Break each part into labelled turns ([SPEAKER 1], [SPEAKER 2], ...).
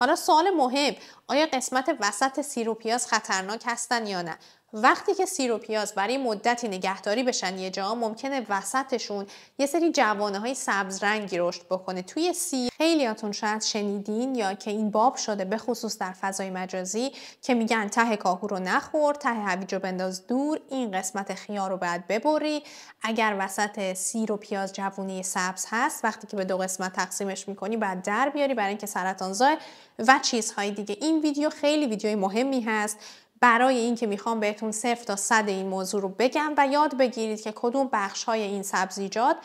[SPEAKER 1] حالا سوال مهم آیا قسمت وسط سیروپیاز خطرناک هستن یا نه وقتی که سیر و پیاز برای مدتی نگهداری بشن یه جا ممکنه وسطشون یه سری جوانه های سبز رنگی رشد بکنه توی سیر خیلیاتون شاید شنیدین یا که این باب شده به خصوص در فضای مجازی که میگن ته کاهو رو نخور ته هویج رو بنداز دور این قسمت خیار رو باید ببری اگر وسط سیر و پیاز جوونی سبز هست وقتی که به دو قسمت تقسیمش میکنی بعد در بیاری برای اینکه سرطان زای و چیزهای دیگه این ویدیو خیلی ویدیوی مهمی هست برای اینکه میخوام بهتون صفر تا صد این موضوع رو بگم و یاد بگیرید که کدوم بخش های این سبزیجات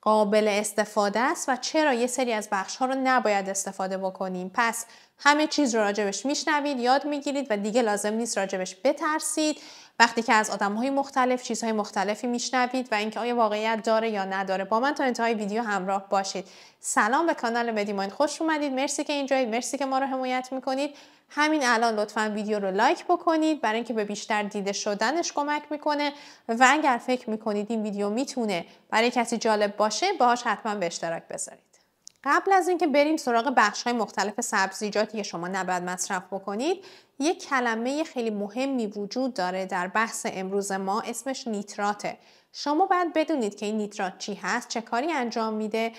[SPEAKER 1] قابل استفاده است و چرا یه سری از بخش ها رو نباید استفاده بکنیم پس همه چیز رو راجبش میشنوید یاد میگیرید و دیگه لازم نیست راجبش بترسید وقتی که از آدم های مختلف چیزهای مختلفی میشنوید و اینکه آیا واقعیت داره یا نداره با من تا انتهای ویدیو همراه باشید سلام به کانال مدیماین خوش اومدید مرسی که اینجایید مرسی که ما رو حمایت میکنید همین الان لطفا ویدیو رو لایک بکنید برای اینکه به بیشتر دیده شدنش کمک میکنه و اگر فکر میکنید این ویدیو میتونه برای کسی جالب باشه باهاش حتما به اشتراک بذارید قبل از اینکه بریم سراغ بخش های مختلف سبزیجاتی که شما نباید مصرف بکنید یک کلمه خیلی مهمی وجود داره در بحث امروز ما اسمش نیتراته شما باید بدونید که این نیترات چی هست چه کاری انجام میده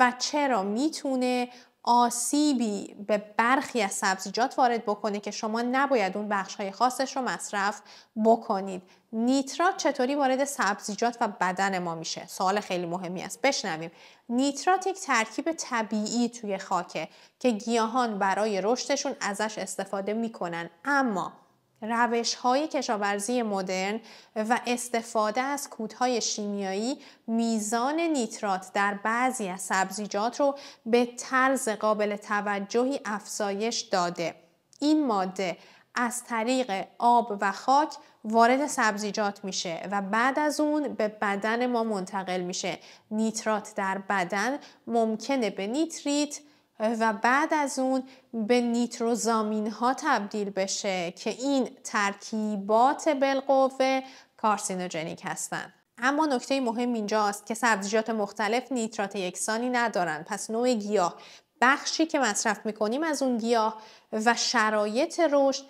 [SPEAKER 1] و چرا میتونه آسیبی به برخی از سبزیجات وارد بکنه که شما نباید اون بخش های خاصش رو مصرف بکنید نیترات چطوری وارد سبزیجات و بدن ما میشه سوال خیلی مهمی است بشنویم نیترات یک ترکیب طبیعی توی خاکه که گیاهان برای رشدشون ازش استفاده میکنن اما روش های کشاورزی مدرن و استفاده از کودهای شیمیایی میزان نیترات در بعضی از سبزیجات رو به طرز قابل توجهی افزایش داده. این ماده از طریق آب و خاک وارد سبزیجات میشه و بعد از اون به بدن ما منتقل میشه. نیترات در بدن ممکنه به نیتریت، و بعد از اون به نیتروزامین ها تبدیل بشه که این ترکیبات بالقوه کارسینوجنیک هستند. اما نکته مهم اینجاست که سبزیجات مختلف نیترات یکسانی ندارن پس نوع گیاه بخشی که مصرف میکنیم از اون گیاه و شرایط رشد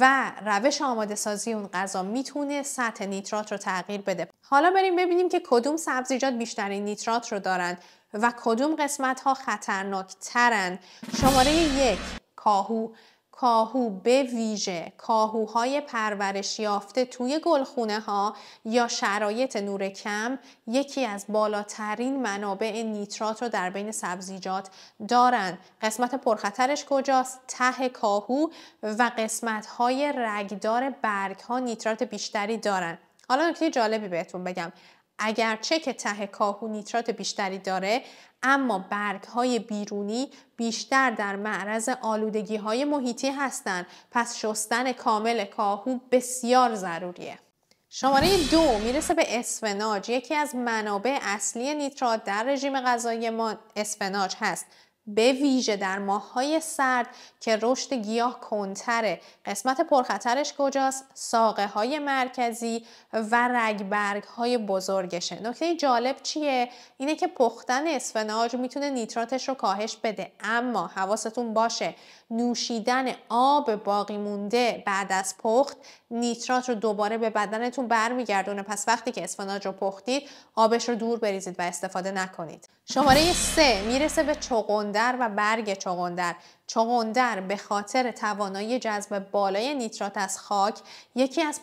[SPEAKER 1] و روش آماده سازی اون غذا میتونه سطح نیترات رو تغییر بده حالا بریم ببینیم که کدوم سبزیجات بیشترین نیترات رو دارن و کدوم قسمت ها خطرناک ترن شماره یک کاهو کاهو به ویژه کاهوهای پرورش یافته توی گلخونه ها یا شرایط نور کم یکی از بالاترین منابع نیترات رو در بین سبزیجات دارن قسمت پرخطرش کجاست؟ ته کاهو و قسمت های رگدار برگ ها نیترات بیشتری دارن حالا نکته جالبی بهتون بگم اگرچه که ته کاهو نیترات بیشتری داره اما برگ های بیرونی بیشتر در معرض آلودگی های محیطی هستند پس شستن کامل کاهو بسیار ضروریه شماره دو میرسه به اسفناج یکی از منابع اصلی نیترات در رژیم غذایی ما اسفناج هست به ویژه در ماههای سرد که رشد گیاه کنتره قسمت پرخطرش کجاست ساقه های مرکزی و رگبرگ های بزرگشه نکته جالب چیه اینه که پختن اسفناج میتونه نیتراتش رو کاهش بده اما حواستون باشه نوشیدن آب باقی مونده بعد از پخت نیترات رو دوباره به بدنتون برمیگردونه پس وقتی که اسفناج رو پختید آبش رو دور بریزید و استفاده نکنید شماره 3 میرسه به چغندر و برگ چغندر چغندر به خاطر توانایی جذب بالای نیترات از خاک یکی از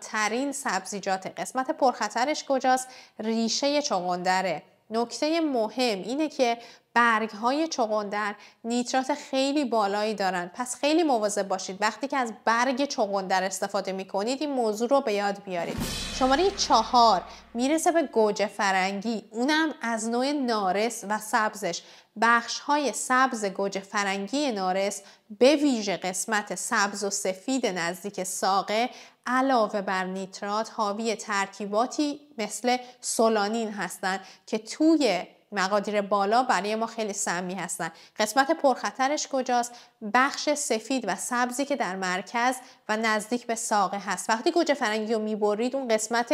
[SPEAKER 1] ترین سبزیجات قسمت پرخطرش کجاست ریشه چغندره نکته مهم اینه که برگ های چغندر نیترات خیلی بالایی دارن پس خیلی مواظب باشید وقتی که از برگ چغندر استفاده می کنید این موضوع رو به یاد بیارید شماره چهار میرسه به گوجه فرنگی اونم از نوع نارس و سبزش بخش های سبز گوجه فرنگی نارس به ویژه قسمت سبز و سفید نزدیک ساقه علاوه بر نیترات حاوی ترکیباتی مثل سولانین هستند که توی مقادیر بالا برای ما خیلی سمی هستن قسمت پرخطرش کجاست بخش سفید و سبزی که در مرکز و نزدیک به ساقه هست وقتی گوجه فرنگی رو میبرید اون قسمت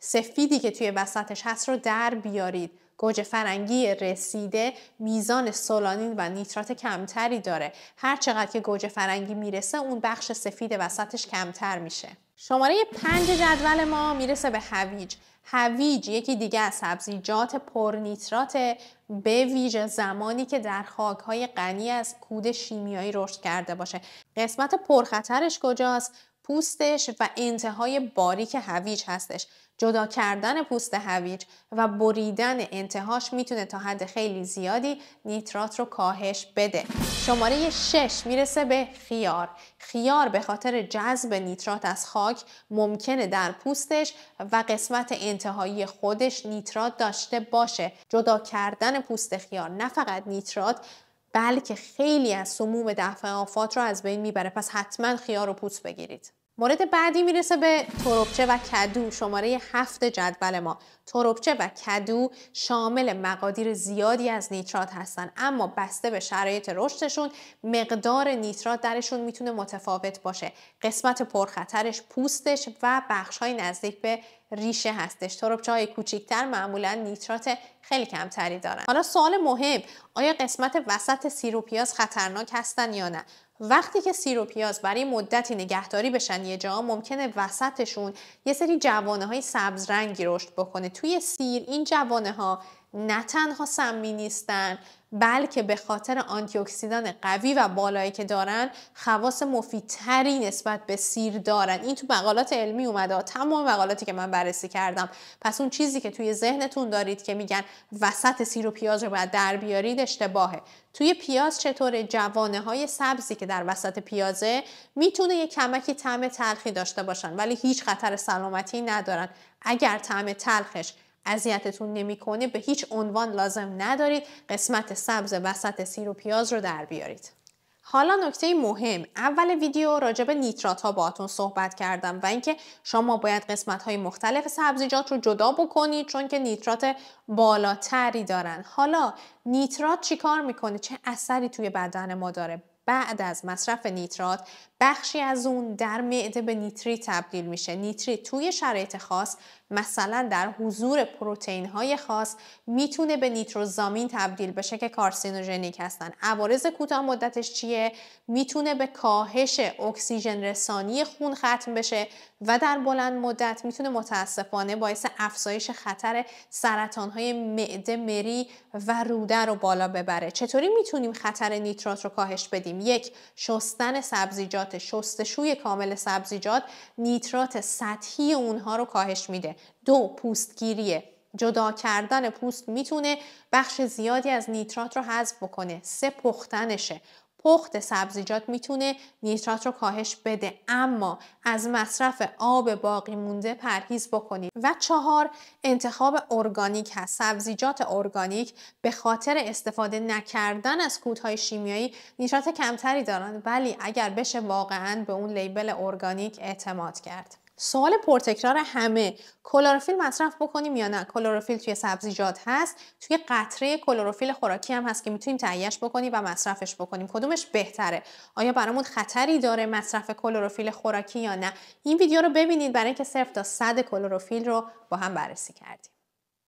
[SPEAKER 1] سفیدی که توی وسطش هست رو در بیارید گوجه فرنگی رسیده میزان سولانین و نیترات کمتری داره هر چقدر که گوجه فرنگی میرسه اون بخش سفید وسطش کمتر میشه شماره پنج جدول ما میرسه به هویج هویج یکی دیگه از سبزیجات پرنیترات به ویژه زمانی که در خاکهای غنی از کود شیمیایی رشد کرده باشه قسمت پرخطرش کجاست پوستش و انتهای باریک هویج هستش جدا کردن پوست هویج و بریدن انتهاش میتونه تا حد خیلی زیادی نیترات رو کاهش بده شماره 6 میرسه به خیار خیار به خاطر جذب نیترات از خاک ممکنه در پوستش و قسمت انتهایی خودش نیترات داشته باشه جدا کردن پوست خیار نه فقط نیترات بلکه خیلی از سموم دفع آفات رو از بین میبره پس حتما خیار رو پوست بگیرید مورد بعدی میرسه به تروبچه و کدو شماره هفت جدول ما تروبچه و کدو شامل مقادیر زیادی از نیترات هستن اما بسته به شرایط رشدشون مقدار نیترات درشون میتونه متفاوت باشه قسمت پرخطرش پوستش و بخشهای نزدیک به ریشه هستش تروبچه های کوچیکتر معمولا نیترات خیلی کمتری دارن حالا سوال مهم آیا قسمت وسط سیروپیاز خطرناک هستن یا نه وقتی که سیر و پیاز برای مدتی نگهداری بشن یه جا ممکنه وسطشون یه سری جوانه های سبز رنگی رشد بکنه توی سیر این جوانه ها نه تنها سمی نیستن بلکه به خاطر آنتی اکسیدان قوی و بالایی که دارن خواص مفیدتری نسبت به سیر دارن این تو مقالات علمی اومده تمام مقالاتی که من بررسی کردم پس اون چیزی که توی ذهنتون دارید که میگن وسط سیر و پیاز رو باید در بیارید اشتباهه توی پیاز چطور جوانه های سبزی که در وسط پیازه میتونه یه کمکی طعم تلخی داشته باشن ولی هیچ خطر سلامتی ندارن اگر طعم تلخش اذیتتون نمیکنه به هیچ عنوان لازم ندارید قسمت سبز وسط سیر و پیاز رو در بیارید حالا نکته مهم اول ویدیو راجب نیترات ها باهاتون صحبت کردم و اینکه شما باید قسمت های مختلف سبزیجات رو جدا بکنید چون که نیترات بالاتری دارن حالا نیترات چیکار میکنه چه اثری توی بدن ما داره بعد از مصرف نیترات بخشی از اون در معده به نیتری تبدیل میشه نیتری توی شرایط خاص مثلا در حضور پروتئین های خاص میتونه به نیتروزامین تبدیل بشه که کارسینوژنیک هستن عوارض کوتاه مدتش چیه میتونه به کاهش اکسیژن رسانی خون ختم بشه و در بلند مدت میتونه متاسفانه باعث افزایش خطر سرطان های معده مری و روده رو بالا ببره چطوری میتونیم خطر نیترات رو کاهش بدیم یک شستن سبزیجات شستشوی کامل سبزیجات نیترات سطحی اونها رو کاهش میده دو پوستگیری جدا کردن پوست میتونه بخش زیادی از نیترات رو حذف بکنه سه پختنشه پخت سبزیجات میتونه نیترات رو کاهش بده اما از مصرف آب باقی مونده پرهیز بکنید و چهار انتخاب ارگانیک هست سبزیجات ارگانیک به خاطر استفاده نکردن از کودهای شیمیایی نیترات کمتری دارند ولی اگر بشه واقعا به اون لیبل ارگانیک اعتماد کرد سوال پرتکرار همه کلروفیل مصرف بکنیم یا نه کلروفیل توی سبزیجات هست توی قطره کلروفیل خوراکی هم هست که میتونیم تهیهش بکنیم و مصرفش بکنیم کدومش بهتره آیا برامون خطری داره مصرف کلروفیل خوراکی یا نه این ویدیو رو ببینید برای اینکه صرف تا صد کلروفیل رو با هم بررسی کردیم